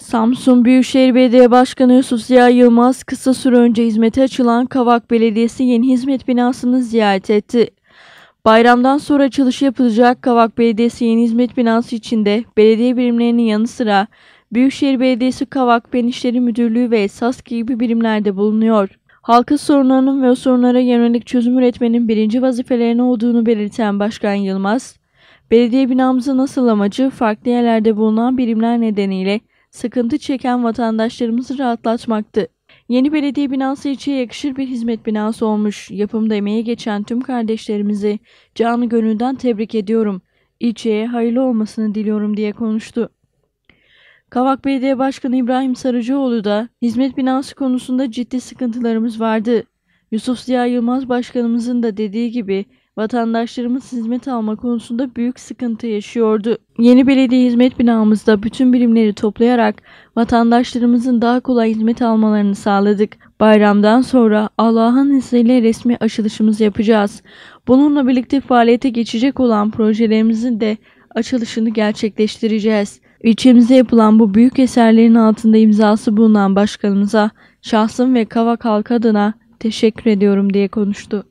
Samsun Büyükşehir Belediye Başkanı Yusuf Ziya Yılmaz kısa süre önce hizmete açılan Kavak Belediyesi yeni hizmet binasını ziyaret etti. Bayramdan sonra açılışı yapılacak Kavak Belediyesi yeni hizmet binası içinde belediye birimlerinin yanı sıra Büyükşehir Belediyesi Kavak Ben Müdürlüğü ve SAS gibi birimlerde bulunuyor. Halkın sorunlarının ve sorunlara yönelik çözüm üretmenin birinci vazifelerine olduğunu belirten Başkan Yılmaz, belediye binamızın asıl amacı farklı yerlerde bulunan birimler nedeniyle sıkıntı çeken vatandaşlarımızı rahatlatmaktı. Yeni belediye binası içe yakışır bir hizmet binası olmuş. Yapımda emeğe geçen tüm kardeşlerimizi canı gönülden tebrik ediyorum. İlçeye hayırlı olmasını diliyorum diye konuştu. Kavak Belediye Başkanı İbrahim Sarıcıoğlu da hizmet binası konusunda ciddi sıkıntılarımız vardı. Yusuf Ziya Yılmaz Başkanımızın da dediği gibi vatandaşlarımız hizmet alma konusunda büyük sıkıntı yaşıyordu. Yeni belediye hizmet binamızda bütün birimleri toplayarak vatandaşlarımızın daha kolay hizmet almalarını sağladık. Bayramdan sonra Allah'ın izniyle resmi açılışımızı yapacağız. Bununla birlikte faaliyete geçecek olan projelerimizin de açılışını gerçekleştireceğiz. İlçemize yapılan bu büyük eserlerin altında imzası bulunan başkanımıza, şahsım ve Kavak halkı adına teşekkür ediyorum diye konuştu.